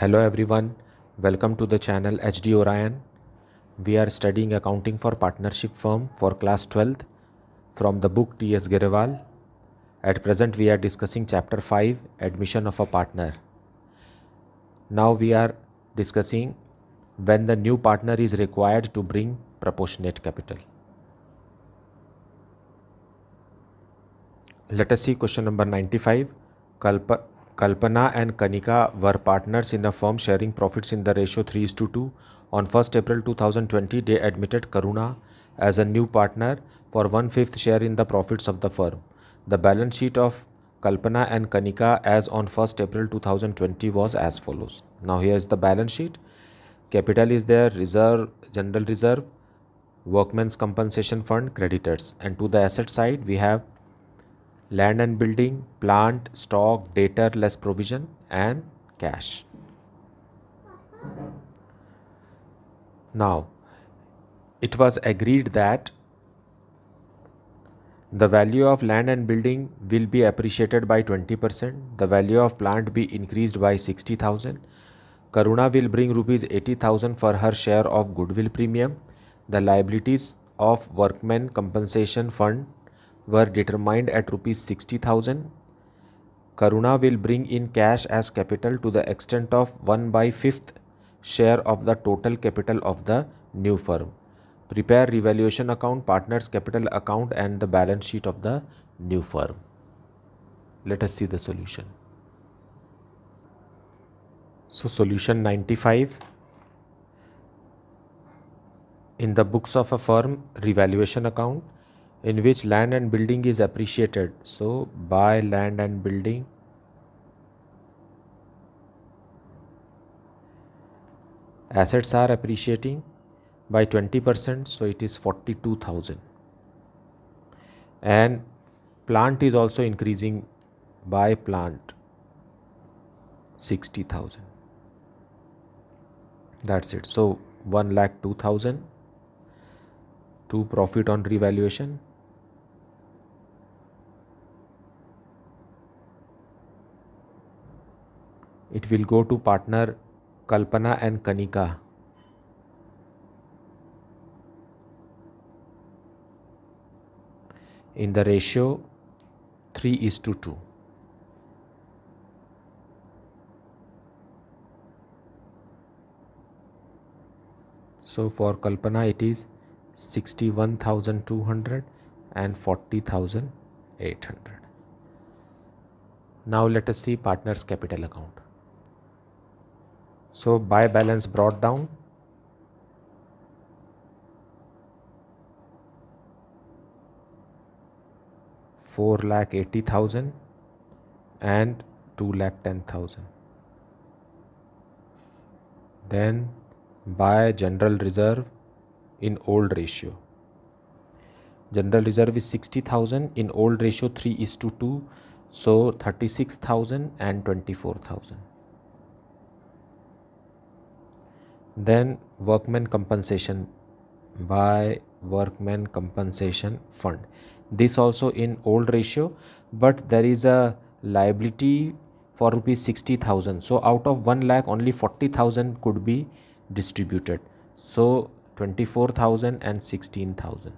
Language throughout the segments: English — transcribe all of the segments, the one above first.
Hello everyone, welcome to the channel HD Orion. We are studying accounting for partnership firm for class 12th from the book T.S. Girival. At present we are discussing chapter 5 admission of a partner. Now we are discussing when the new partner is required to bring proportionate capital. Let us see question number 95. Kalpa Kalpana and Kanika were partners in a firm sharing profits in the ratio 3 is to 2. On 1st April 2020, they admitted Karuna as a new partner for one fifth share in the profits of the firm. The balance sheet of Kalpana and Kanika as on 1st April 2020 was as follows. Now here is the balance sheet. Capital is there, reserve, general reserve, workmen's compensation fund, creditors. And to the asset side, we have land and building, plant, stock, debtor less provision, and cash. Now, it was agreed that the value of land and building will be appreciated by 20%, the value of plant be increased by 60,000. Karuna will bring rupees 80,000 for her share of goodwill premium. The liabilities of workmen compensation fund were determined at rupees 60000 Karuna will bring in cash as capital to the extent of 1 by 5th share of the total capital of the new firm. Prepare revaluation account, partners capital account and the balance sheet of the new firm. Let us see the solution. So solution 95. In the books of a firm, revaluation account in which land and building is appreciated so buy land and building assets are appreciating by 20% so it is 42000 and plant is also increasing by plant 60000 that's it so 1 lakh 2000 to profit on revaluation it will go to partner Kalpana and Kanika. In the ratio 3 is to 2. So for Kalpana it is 61,200 and 40,800. Now let us see partners capital account. So buy balance brought down. Four lakh eighty thousand and two lakh ten thousand. Then buy general reserve in old ratio. General reserve is sixty thousand in old ratio three is to two, so thirty six thousand and twenty four thousand. then workman compensation by workman compensation fund this also in old ratio but there is a liability for rupees 60000 so out of 1 lakh only 40000 could be distributed so 24000 and 16000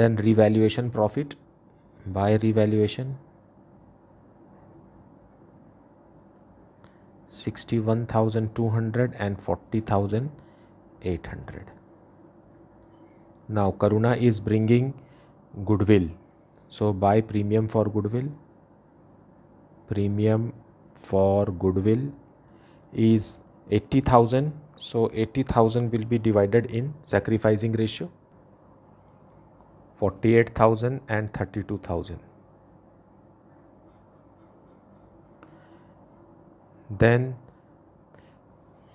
then revaluation profit by revaluation 61,200 and 40,800. Now Karuna is bringing goodwill. So buy premium for goodwill. Premium for goodwill is 80,000. So 80,000 will be divided in sacrificing ratio 48,000 and 32,000. then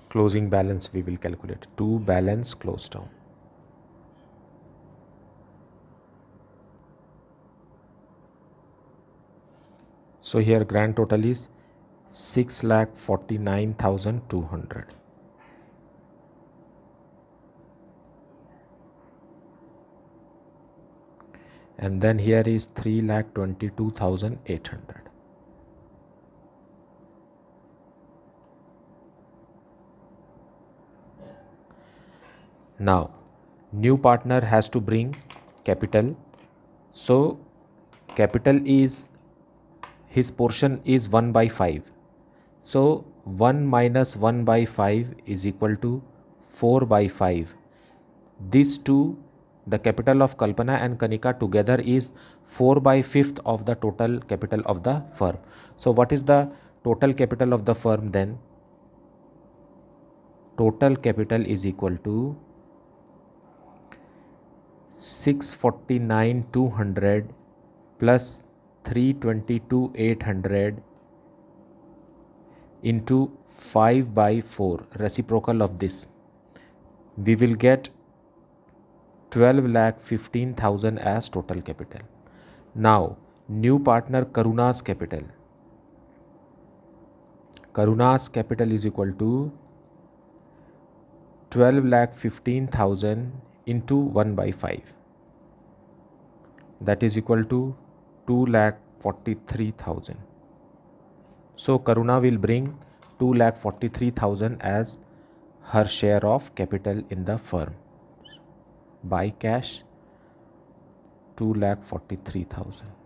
closing balance we will calculate to balance close down so here grand total is 6 lakh 49200 and then here is 3 lakh 22800 now new partner has to bring capital so capital is his portion is 1 by 5 so 1 minus 1 by 5 is equal to 4 by 5 these two the capital of Kalpana and Kanika together is 4 by 5th of the total capital of the firm. So what is the total capital of the firm then? Total capital is equal to six forty nine two hundred plus three twenty two eight hundred into five by four reciprocal of this we will get twelve lakh fifteen thousand as total capital now new partner Karuna's capital Karuna's capital is equal to twelve lakh fifteen thousand into 1 by 5 that is equal to 2 lakh 43000 so karuna will bring 2 lakh 43000 as her share of capital in the firm by cash 2 lakh 43000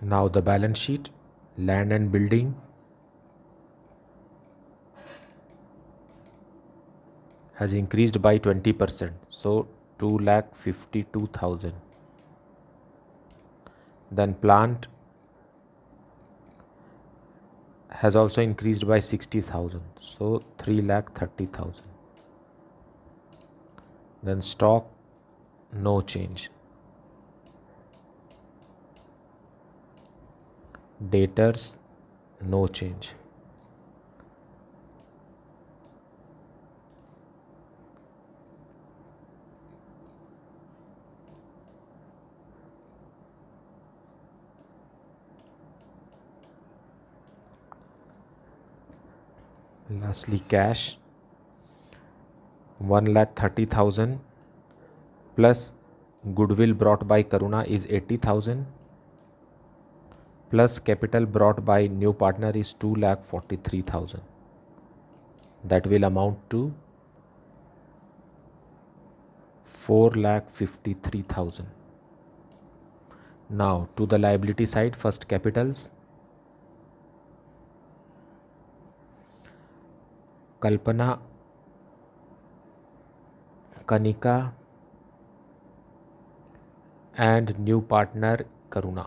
Now the balance sheet, land and building has increased by 20%. So 2 lakh 52,000. Then plant has also increased by 60,000. So 3 lakh 30,000. Then stock, no change. Debtors no change lastly cash 1 lakh 30000 plus goodwill brought by karuna is 80000 plus capital brought by new partner is 2 lakh 43000 that will amount to 4 lakh 53000 now to the liability side first capitals Kalpana Kanika and new partner Karuna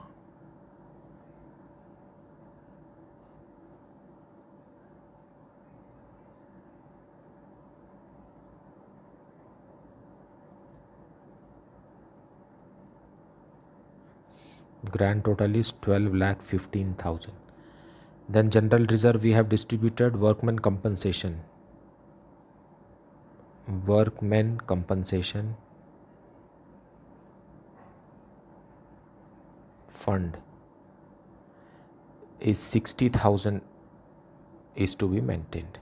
grand total is 12 lakh 15000 then general reserve we have distributed workman compensation workmen compensation fund is 60000 is to be maintained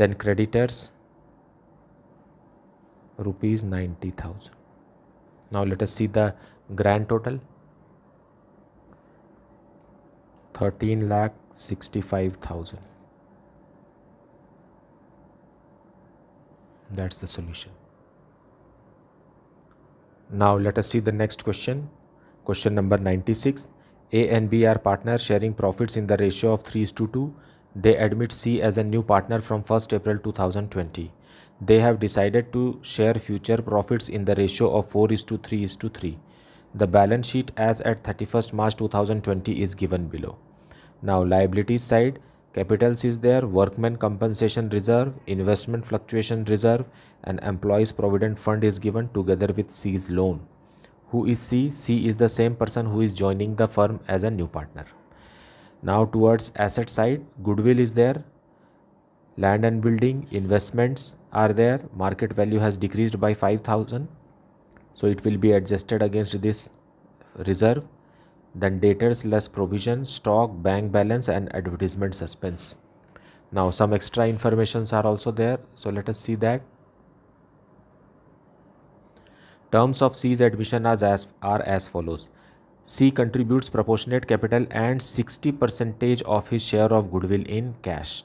then creditors rupees 90000 now let us see the grand total thirteen lakh sixty five thousand. That's the solution. Now let us see the next question. Question number 96. A and B are partners sharing profits in the ratio of 3 is to 2. They admit C as a new partner from 1st April 2020. They have decided to share future profits in the ratio of 4 is to 3 is to 3. The balance sheet as at 31st March 2020 is given below. Now liabilities side, capitals is there, workmen compensation reserve, investment fluctuation reserve and employees provident fund is given together with C's loan. Who is C? C is the same person who is joining the firm as a new partner. Now towards asset side, goodwill is there, land and building investments are there market value has decreased by 5000 so it will be adjusted against this reserve then debtors less provision stock bank balance and advertisement suspense now some extra informations are also there so let us see that terms of c's admission as, as are as follows c contributes proportionate capital and 60 percentage of his share of goodwill in cash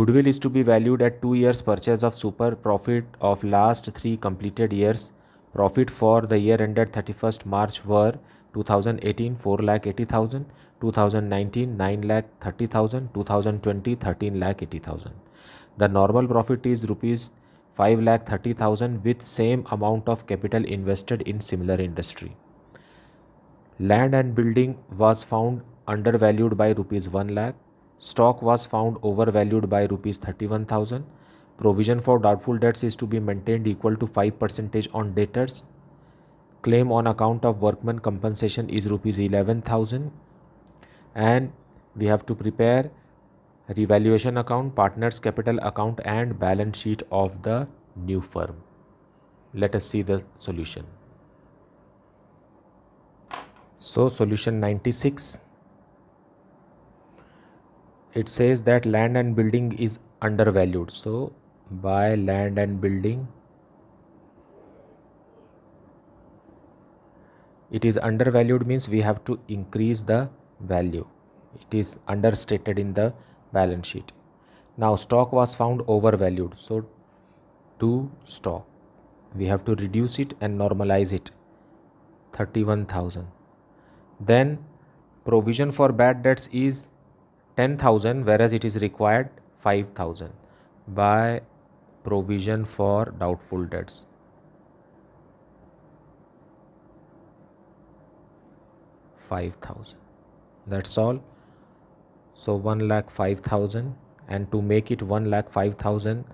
goodwill is to be valued at 2 years purchase of super profit of last 3 completed years Profit for the year ended 31st March were 2018 4 lakh 80,000, 2019 9 lakh 30,000, 2020 13 lakh 80,000. The normal profit is rupees 5 lakh 30,000 with same amount of capital invested in similar industry. Land and building was found undervalued by rupees 1 lakh. Stock was found overvalued by rupees 31,000 Provision for doubtful debts is to be maintained equal to 5% on debtors. Claim on account of workman compensation is rupees 11000 and we have to prepare revaluation account, partners capital account and balance sheet of the new firm. Let us see the solution. So solution 96 it says that land and building is undervalued so buy land and building it is undervalued means we have to increase the value it is understated in the balance sheet now stock was found overvalued so to stock we have to reduce it and normalize it 31000 then provision for bad debts is 10000 whereas it is required 5000 by provision for doubtful debts. Five thousand. That's all. So one lakh five thousand, and to make it one lakh five thousand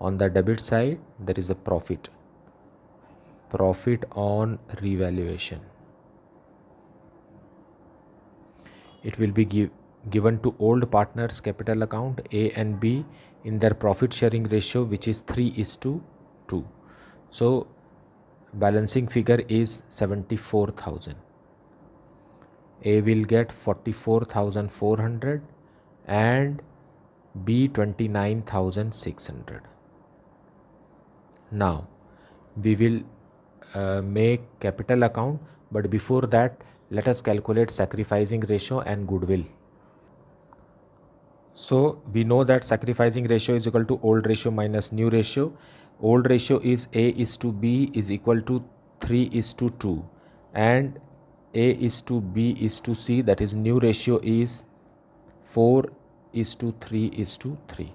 on the debit side, there is a profit. Profit on revaluation. It will be give, given to old partners capital account A and B in their profit sharing ratio which is 3 is to 2 so balancing figure is 74000 a will get 44400 and b 29600 now we will uh, make capital account but before that let us calculate sacrificing ratio and goodwill so we know that sacrificing ratio is equal to old ratio minus new ratio. Old ratio is A is to B is equal to 3 is to 2 and A is to B is to C that is new ratio is 4 is to 3 is to 3.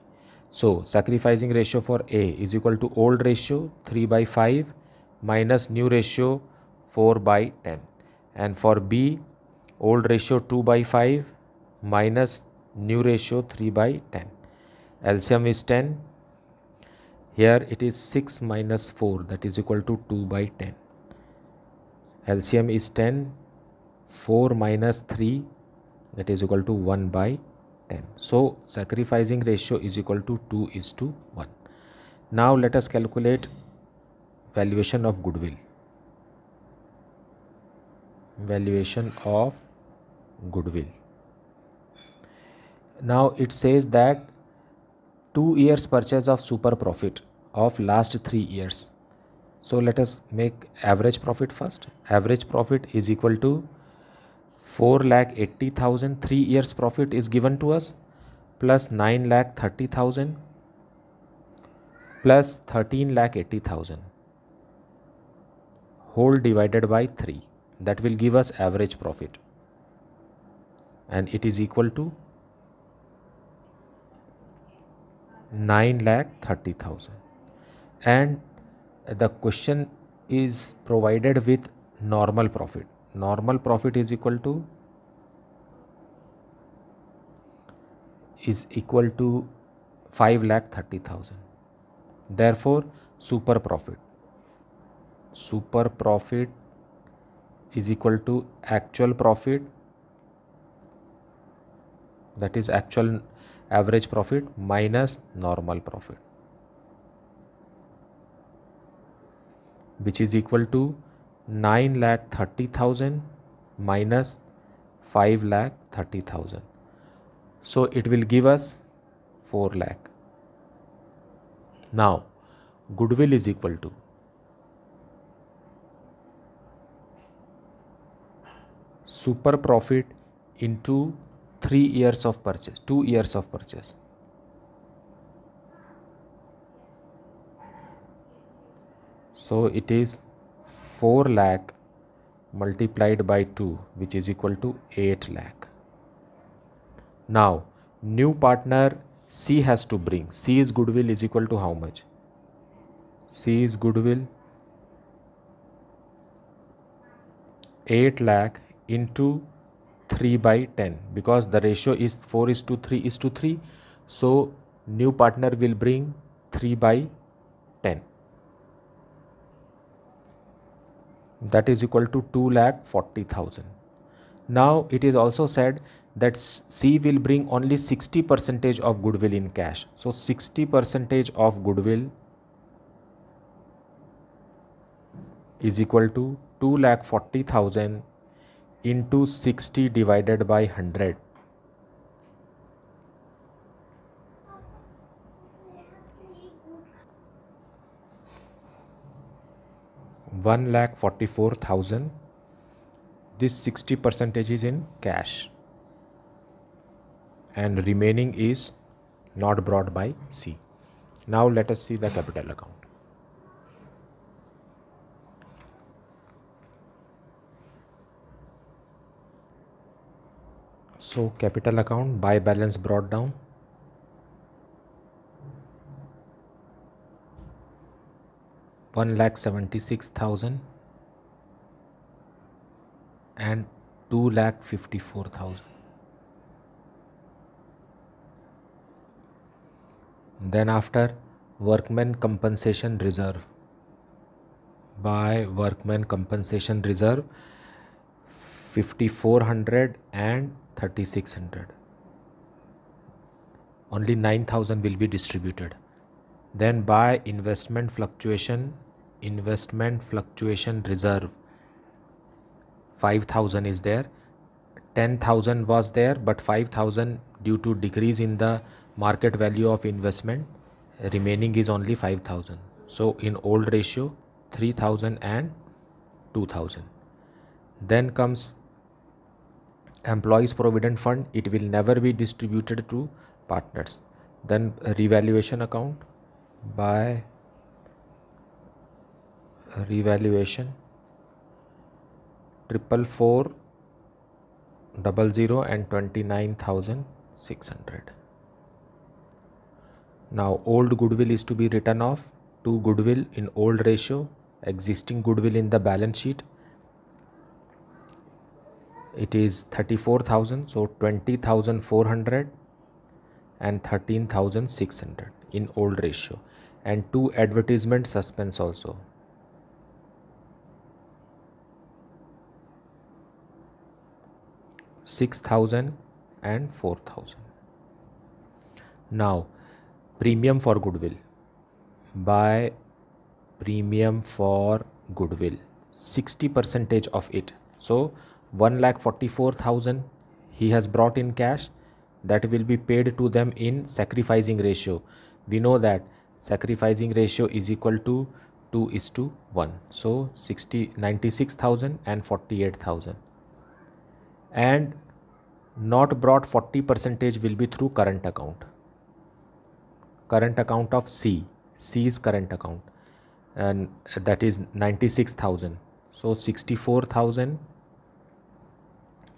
So sacrificing ratio for A is equal to old ratio 3 by 5 minus new ratio 4 by 10 and for B old ratio 2 by 5 minus new ratio 3 by 10 LCM is 10 here it is 6 minus 4 that is equal to 2 by 10 LCM is 10 4 minus 3 that is equal to 1 by 10 so sacrificing ratio is equal to 2 is to 1 now let us calculate valuation of goodwill valuation of goodwill now it says that two years purchase of super profit of last three years so let us make average profit first average profit is equal to 4 lakh 80000 3 years profit is given to us plus 9 lakh 30000 plus 13 lakh 80000 whole divided by 3 that will give us average profit and it is equal to 9 lakh 30,000 and the question is provided with normal profit normal profit is equal to is equal to 5 lakh 30,000 therefore super profit super profit is equal to actual profit that is actual average profit minus normal profit which is equal to 9 lakh 30,000 minus 5 lakh 30,000 so it will give us 4 lakh now goodwill is equal to super profit into three years of purchase two years of purchase so it is 4 lakh multiplied by 2 which is equal to 8 lakh now new partner C has to bring C's goodwill is equal to how much C's goodwill 8 lakh into 3 by 10 because the ratio is 4 is to 3 is to 3 so new partner will bring 3 by 10 that is equal to 2 lakh 40000 now it is also said that c will bring only 60 percentage of goodwill in cash so 60 percentage of goodwill is equal to 2 lakh 40000 into 60 divided by 100. One lakh forty four thousand. This sixty percentage is in cash, and remaining is not brought by C. Now let us see the capital account. so capital account by balance brought down one lakh seventy six thousand and two lakh fifty four thousand. Then after workman compensation reserve by workman compensation reserve 5400 and 3600 only 9000 will be distributed then by investment fluctuation investment fluctuation reserve 5000 is there 10000 was there but 5000 due to decrease in the market value of investment remaining is only 5000 so in old ratio 3000 and 2000 then comes employees provident fund it will never be distributed to partners then revaluation account by revaluation triple four double zero and twenty nine thousand six hundred now old goodwill is to be written off to goodwill in old ratio existing goodwill in the balance sheet it is 34000 so 20400 and 13600 in old ratio and two advertisement suspense also Six thousand and four thousand. Now, premium for goodwill. Buy premium for goodwill. Sixty percentage of it. So one lakh forty-four thousand he has brought in cash that will be paid to them in sacrificing ratio. We know that sacrificing ratio is equal to 2 is to 1. So 60, 96,000 and 48,000. And not brought 40 percentage will be through current account. Current account of C. C is current account and that is 96,000. So 64,000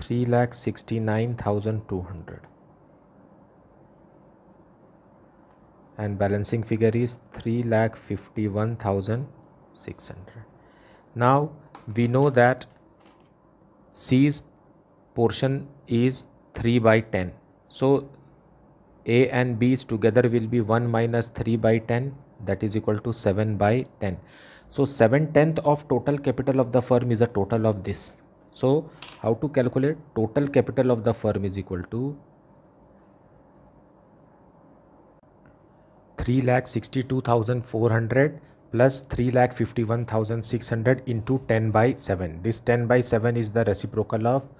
three lakh sixty nine thousand two hundred and balancing figure is three lakh fifty one thousand six hundred. Now we know that C's portion is 3 by 10. So A and B's together will be 1 minus 3 by 10 that is equal to 7 by 10. So 7 tenth of total capital of the firm is a total of this. So how to calculate total capital of the firm is equal to 3 lakh 62400 plus 3 lakh 51600 into 10 by 7 this 10 by 7 is the reciprocal of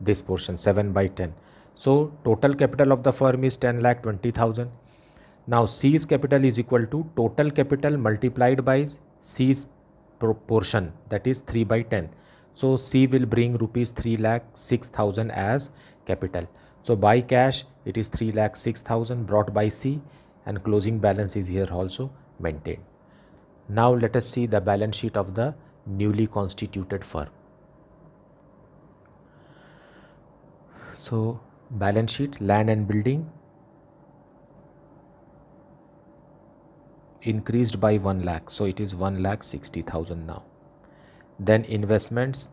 this portion 7 by 10 so total capital of the firm is 10 lakh 20000 now c's capital is equal to total capital multiplied by c's proportion. that is 3 by 10 so C will bring rupees 3 lakh 6000 as capital. So by cash it is 3 lakh 6000 brought by C and closing balance is here also maintained. Now let us see the balance sheet of the newly constituted firm. So balance sheet land and building increased by 1 lakh so it is 1 lakh 60000 now then investments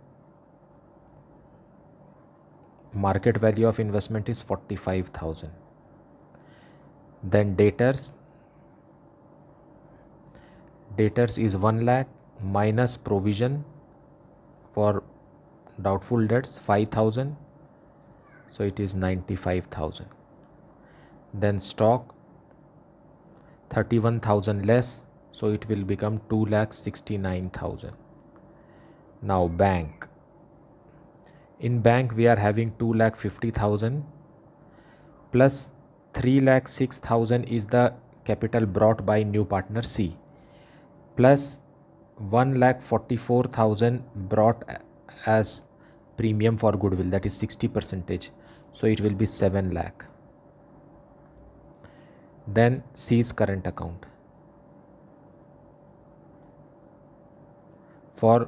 market value of investment is 45000 then debtors debtors is 1 lakh minus provision for doubtful debts 5000 so it is 95000 then stock 31000 less so it will become 2 lakh 69000 now bank in bank we are having 2 lakh 50000 plus 3 lakh 6000 is the capital brought by new partner c plus 1 lakh 44000 brought as premium for goodwill that is 60 percentage so it will be 7 lakh then c's current account for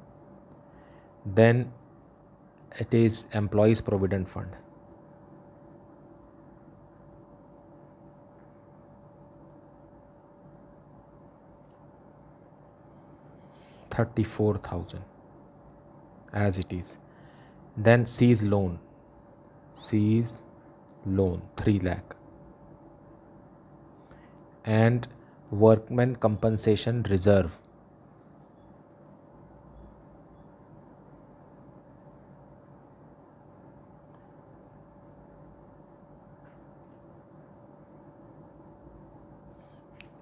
then it is employees provident fund Thirty-four thousand, as it is. Then C's loan, C's loan three lakh, and workman compensation reserve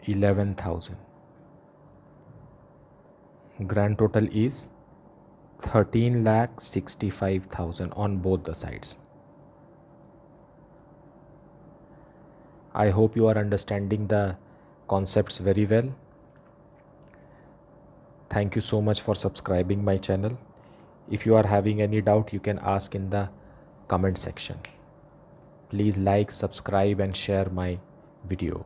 11000 grand total is 13 lakh 65000 on both the sides i hope you are understanding the concepts very well thank you so much for subscribing my channel if you are having any doubt you can ask in the comment section please like subscribe and share my video